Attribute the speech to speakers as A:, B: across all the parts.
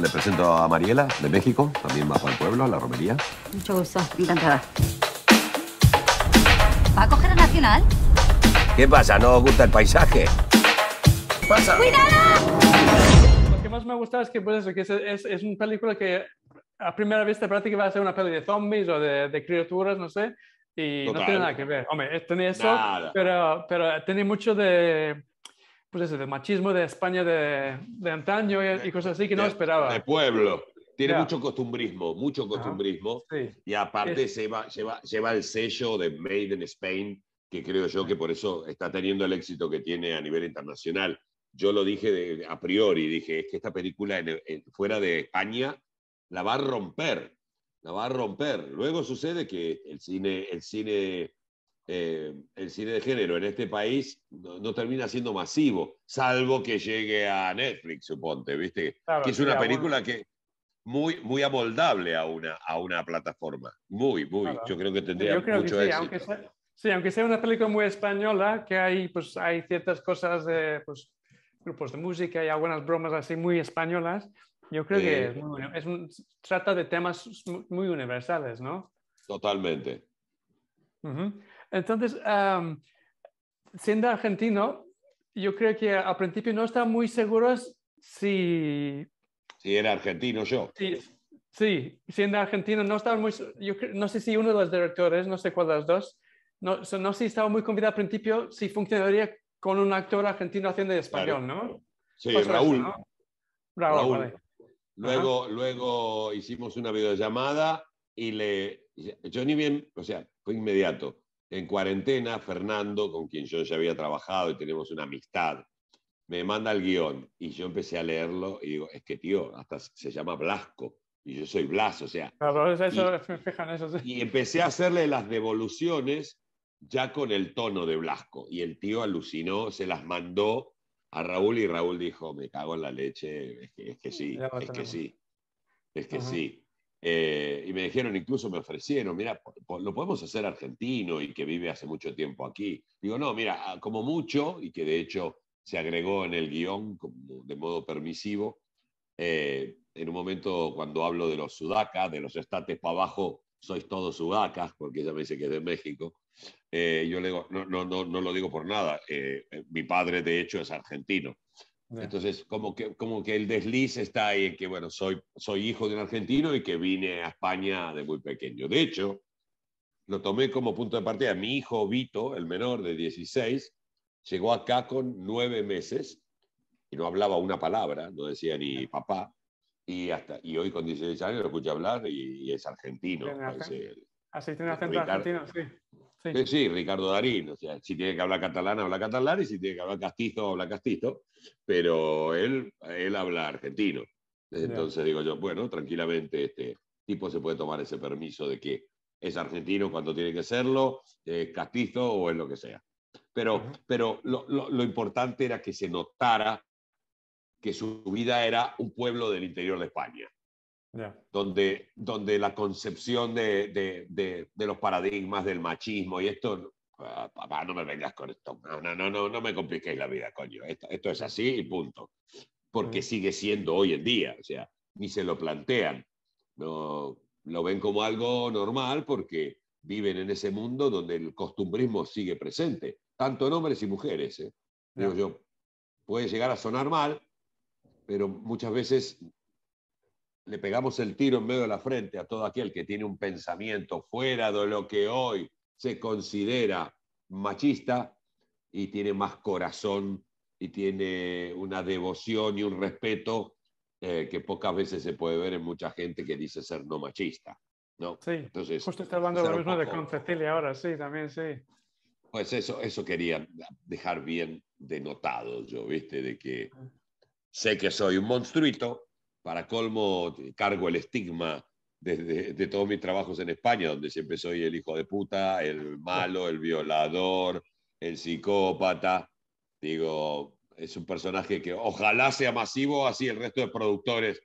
A: Le presento a Mariela, de México. También va para el pueblo, a la romería. Mucho gusto, encantada. ¿Va a coger a Nacional? ¿Qué pasa? ¿No os gusta el paisaje? pasa?
B: ¡Cuidado! Lo que más me ha gustado es que, pues, que es, es, es, una película que a primera vista parece que va a ser una peli de zombies o de, criaturas, no sé. Y no tiene nada que ver. Hombre, tenía eso, pero, pero tiene mucho de pues ese, del machismo de España de, antaño eh, y, cosas así que no
A: esperaba. De pueblo. Tiene mucho costumbrismo, mucho costumbrismo. Y aparte lleva, lleva, el sello de Made in Spain, que creo yo que por eso está teniendo el éxito que tiene a nivel internacional. Yo lo dije a priori, dije, es que esta película fuera de España la va a romper, la va a romper. Luego sucede que el cine, el cine eh, el cine de género en este país no, termina siendo masivo, salvo que llegue a Netflix, suponte, ¿viste? que es una película que muy, muy amoldable a una, a una plataforma. Muy, muy. Yo creo que tendría mucho que sí, éxito. Aunque
B: sea, sí, aunque sea una película muy española, que hay, pues, hay ciertas cosas de pues, grupos de música y algunas bromas así muy españolas. Yo creo que eh. es trata de temas muy universales, ¿no?
A: Totalmente.
B: Uh entonces, siendo argentino, yo creo que al principio no estaba muy seguros si...
A: Si era argentino yo.
B: sí, siendo argentino no estaba muy... Yo no sé si uno de los directores, no sé cuál de los dos, no, sé si estaba muy convidado al principio si funcionaría con un actor argentino haciendo de español, ¿no?
A: Sí, Raúl. Raúl. Luego, luego hicimos una videollamada y le... Yo ni bien, o sea, fue inmediato. En cuarentena, Fernando, con quien yo ya había trabajado y tenemos una amistad, me manda el guión y yo empecé a leerlo y digo, es que tío, hasta se llama Blasco y yo soy Blas, o sea. y, empecé a hacerle las devoluciones ya con el tono de Blasco y el tío alucinó, se las mandó a Raúl y Raúl dijo, me cago en la leche, es que, sí, es que sí, es que sí. Eh, y me dijeron, incluso me ofrecieron, mira, lo podemos hacer argentino y que vive hace mucho tiempo aquí. Digo, no, mira, ah, como mucho, y que de hecho se agregó en el guión de modo permisivo, eh, en un momento cuando hablo de los sudacas, de los estates para abajo, sois todos sudacas, porque ella me dice que es de México. Eh, yo le digo, no, no, no, no lo digo por nada, mi padre de hecho es argentino. Entonces, como que, como que el desliz está ahí en que, bueno, soy, soy hijo de un argentino y que vine a España de muy pequeño. De hecho, lo tomé como punto de partida. Mi hijo Vito, el menor de 16, llegó acá con nueve meses y no hablaba una palabra, no decía ni papá. Y, hasta, y hoy con 16 años lo escuché hablar y, es argentino.
B: Así tiene acento ah, argentino, sí.
A: Eh, sí. Ricardo Darín. O sea, si tiene que hablar catalán, habla catalán, y si tiene que hablar castizo, habla castizo. Pero él, él habla argentino. Entonces digo yo, bueno, tranquilamente este tipo se puede tomar ese permiso de que es argentino cuando tiene que serlo, es castizo o es lo que sea. Pero, pero lo importante era que se notara que su vida era un pueblo del interior de España. Donde, donde la concepción de, los paradigmas del machismo y esto, ah, papá, no me vengas con esto, no, no, no, no, me compliquéis la vida, coño, esto, esto es así y punto. Porque mm. sigue siendo hoy en día, o sea, ni se lo plantean, no, lo ven como algo normal porque viven en ese mundo donde el costumbrismo sigue presente, tanto en hombres y mujeres. ¿eh? yo, puede llegar a sonar mal, pero muchas veces le pegamos el tiro en medio de la frente a todo aquel que tiene un pensamiento fuera de lo que hoy se considera machista y tiene más corazón y tiene una devoción y un respeto eh, que pocas veces se puede ver en mucha gente que dice ser no machista. ¿no? Sí, Entonces, justo está hablando lo mismo de de
B: Concecilia ahora, sí, también sí.
A: Pues eso, eso quería dejar bien denotado yo, ¿viste? De que sé que soy un monstruito, para colmo, cargo el estigma de, todos mis trabajos en España, donde siempre soy el hijo de puta, el malo, el violador, el psicópata. Digo, es un personaje que ojalá sea masivo, así el resto de productores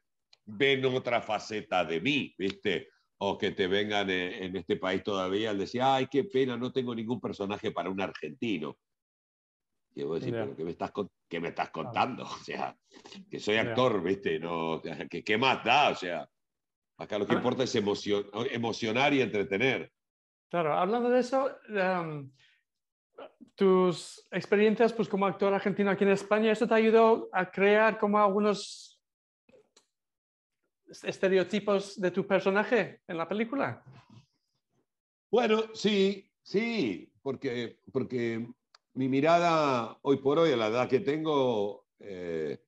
A: ven otra faceta de mí, ¿viste? O que te vengan en, este país todavía, al decir, ay, qué pena, no tengo ningún personaje para un argentino. Y vos decís, qué me estás contando? me estás contando? O sea, que soy actor, ¿viste? No, que, ¿Qué más da? O sea, acá lo que ah. importa es emocionar y entretener.
B: Claro, hablando de eso, em, tus experiencias pues, como actor argentino aquí en España, ¿eso te ayudó a crear como algunos estereotipos de tu personaje en la película?
A: Bueno, sí, sí, porque, porque mi mirada hoy por hoy, a la edad que tengo, eh,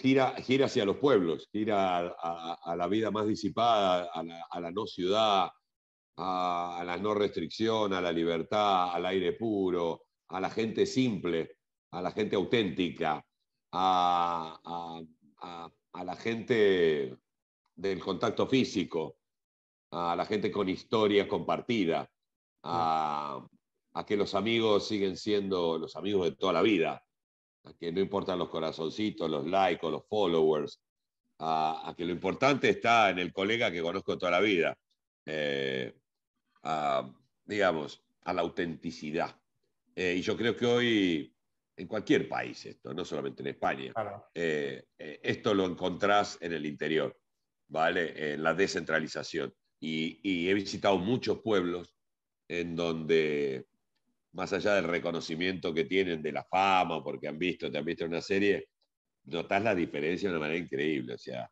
A: gira, gira hacia los pueblos, gira a, la vida más disipada, a la, a la no ciudad, a, la no restricción, a la libertad, al aire puro, a la gente simple, a la gente auténtica, a, la gente del contacto físico, a la gente con historia compartida, a, mm a que los amigos siguen siendo los amigos de toda la vida, a que no importan los corazoncitos, los likes o los followers, a, que lo importante está en el colega que conozco toda la vida, eh, digamos, a la autenticidad. Eh, y yo creo que hoy, en cualquier país esto, no solamente en España, eh, esto lo encontrás en el interior, ¿vale? En la descentralización. y, y he visitado muchos pueblos en donde más allá del reconocimiento que tienen, de la fama, porque han visto, te han visto en una serie, notas la diferencia de una manera increíble. O sea,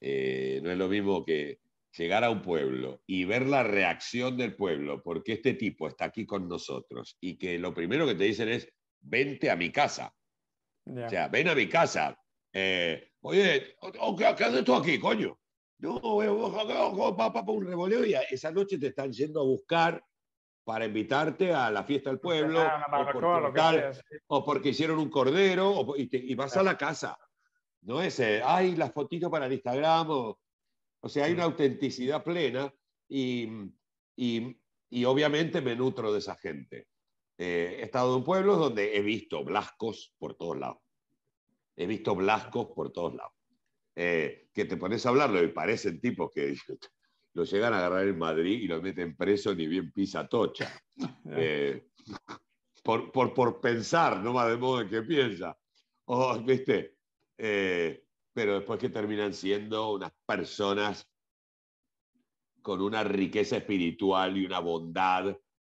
A: eh, no es lo mismo que llegar a un pueblo y ver la reacción del pueblo, porque este tipo está aquí con nosotros y que lo primero que te dicen es, vente a mi casa. O sea, ven a mi casa. Eh, Oye, ¿qué, haces tú aquí, coño? No, papá, un revoleo y esa noche te están yendo a buscar para invitarte a la fiesta del pueblo, o, porque, porque hicieron un cordero, o, y, vas a la casa. No es, eh, ay, las fotitos para el Instagram, o, o sea, hay una autenticidad plena y, y, y, obviamente me nutro de esa gente. Eh, he estado en pueblos donde he visto blascos por todos lados. He visto blascos por todos lados. Eh, que te pones a hablarlo y parecen tipos que lo llegan a agarrar en Madrid y lo meten preso ni bien pisa tocha. Eh, por, por, por, pensar, no más de modo que piensa. ¿viste? Eh, pero después que terminan siendo unas personas con una riqueza espiritual y una bondad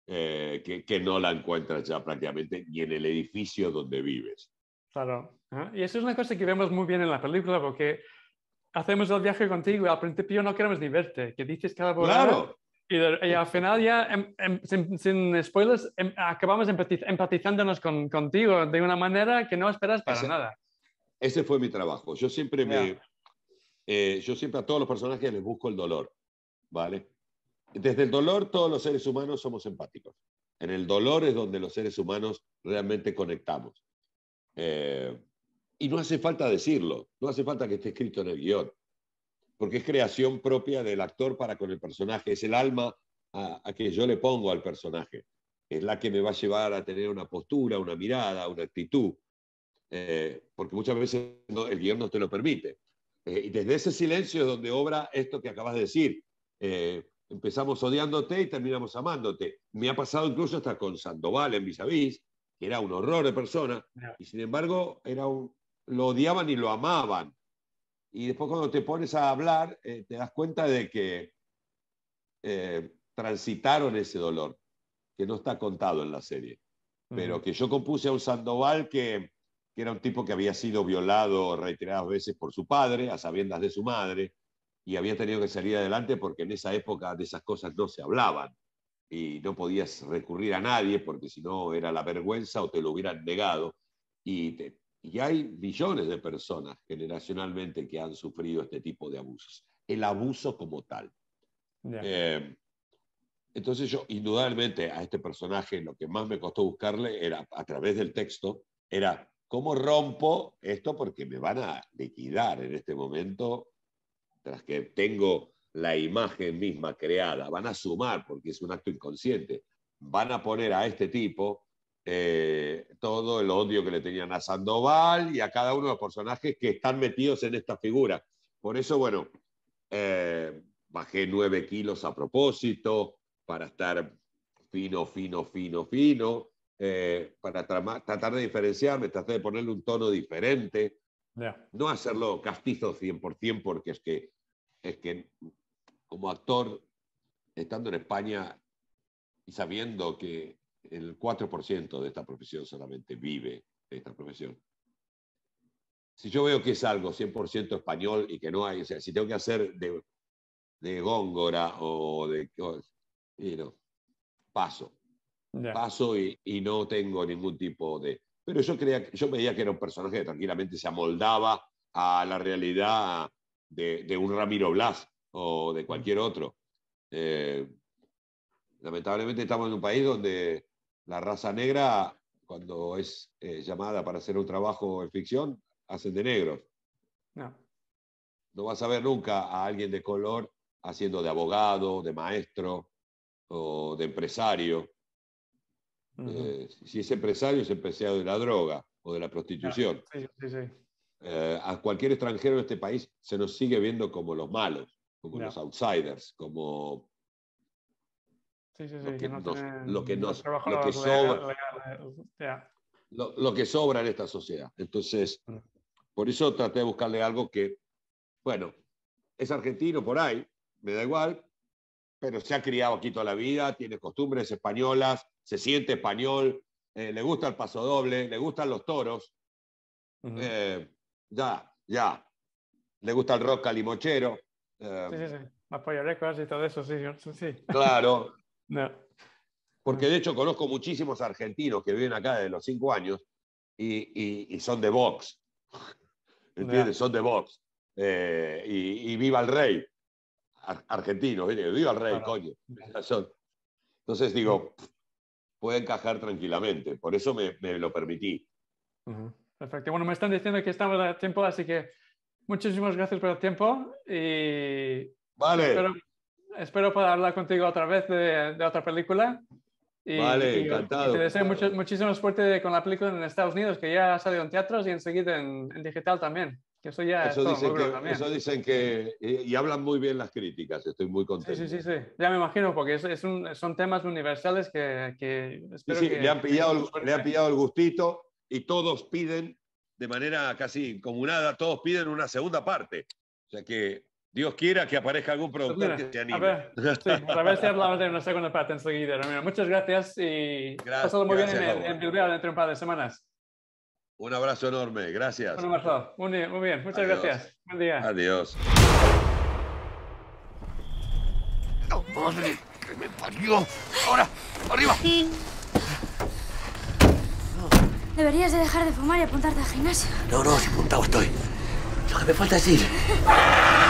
A: eh, que, que, no la encuentras ya prácticamente ni en el edificio donde vives.
B: Claro. Ah, y eso es una cosa que vemos muy bien en la película porque hacemos el viaje contigo y al principio no queremos ni que dices cada vez... Claro. Y, al final ya, em, em, sin, spoilers, em, acabamos empatizándonos contigo de una manera que no esperas para nada.
A: Ese fue mi trabajo. Yo siempre me... Eh, yo siempre a todos los personajes les busco el dolor, ¿vale? Desde el dolor todos los seres humanos somos empáticos. En el dolor es donde los seres humanos realmente conectamos. Eh, y no hace falta decirlo, no hace falta que esté escrito en el guión, porque es creación propia del actor para con el personaje, es el alma a, que yo le pongo al personaje, es la que me va a llevar a tener una postura, una mirada, una actitud, eh, porque muchas veces no, el guión no te lo permite. Eh, y desde ese silencio es donde obra esto que acabas de decir. Eh, empezamos odiándote y terminamos amándote. Me ha pasado incluso hasta con Sandoval en Vis, que era un horror de persona, y sin embargo era un, lo odiaban y lo amaban. Y después cuando te pones a hablar, eh, te das cuenta de que eh, transitaron ese dolor, que no está contado en la serie, pero que yo compuse a un Sandoval que, que, era un tipo que había sido violado reiteradas veces por su padre, a sabiendas de su madre, y había tenido que salir adelante porque en esa época de esas cosas no se hablaban y no podías recurrir a nadie porque si no era la vergüenza o te lo hubieran negado y te, y hay millones de personas generacionalmente que han sufrido este tipo de abusos. El abuso como tal. Em, entonces yo, indudablemente, a este personaje lo que más me costó buscarle era, a través del texto, era cómo rompo esto porque me van a liquidar en este momento, tras que tengo la imagen misma creada, van a sumar porque es un acto inconsciente, van a poner a este tipo eh, todo el odio que le tenían a Sandoval y a cada uno de los personajes que están metidos en esta figura. Por eso, bueno, eh, bajé nueve kilos a propósito para estar fino, fino, fino, fino, eh, para tratar de diferenciarme, tratar de ponerle un tono diferente. No hacerlo castizo 100% porque es que, es que como actor, estando en España y sabiendo que el 4% de esta profesión solamente vive de esta profesión. Si yo veo que es algo 100% español y que no hay, o sea, si tengo que hacer de, de góngora o de... paso. Paso y, no tengo ningún tipo de... Pero yo, creía, yo veía que era un personaje que tranquilamente se amoldaba a la realidad de, un Ramiro Blas o de cualquier otro. Eh, lamentablemente estamos en un país donde la raza negra, cuando es eh, llamada para hacer un trabajo en ficción, hacen de negros. No. No vas a ver nunca a alguien de color haciendo de abogado, de maestro o de empresario. Eh, si es empresario, es empresario de la droga o de la prostitución.
B: Sí, sí, sí.
A: Eh, a cualquier extranjero en este país se nos sigue viendo como los malos, como los outsiders, como
B: Sí, sí, Lo que,
A: sobra. en esta sociedad. Entonces, por eso traté de buscarle algo que, bueno, es argentino por ahí, me da igual, pero se ha criado aquí toda la vida, tiene costumbres españolas, se siente español, eh, le gusta el paso doble, le gustan los toros, eh, ya, ya, le gusta el rock calimochero. Eh, sí
B: sí, sí, sí. Apoyaré cosas y todo eso, sí, sí.
A: Claro, porque de hecho conozco muchísimos argentinos que viven acá desde los cinco años y, y, son de Vox. ¿Entiendes? Son de Vox. Eh, y, viva el rey. argentino, viva el rey, coño. Entonces digo, puede encajar tranquilamente. Por eso me, lo permití.
B: Perfecto. Bueno, me están diciendo que estamos a tiempo, así que muchísimas gracias por el tiempo. Y... Vale espero poder hablar contigo otra vez de, otra película.
A: Y, vale, encantado. te deseo
B: muchísimo suerte con la película en Estados Unidos, que ya ha salido en teatros y enseguida en, digital también. Que eso ya eso
A: dicen que, Y, hablan muy bien las críticas, estoy muy contento. Sí,
B: sí, sí. Ya me imagino, porque es, son temas universales que. sí, le, han pillado el, le han
A: pillado el gustito y todos piden, de manera casi incomunada todos piden una segunda parte. O sea que Dios quiera que aparezca algún pues productor que se anime. A ver, a ver
B: si hablamos de una segunda parte enseguida. Ramiro. muchas gracias y gracias, muy bien en, en
A: Bilbao dentro de un par de semanas. Un abrazo enorme, gracias. Un
B: abrazo. muy bien, muchas gracias.
A: Buen día. Adiós. ¡No, ¡Oh, madre! ¡Que me parió! ¡Ahora! ¡Arriba!
B: Deberías de dejar de fumar y apuntarte al gimnasio.
A: No, no, si apuntado estoy. Lo que me falta es ir.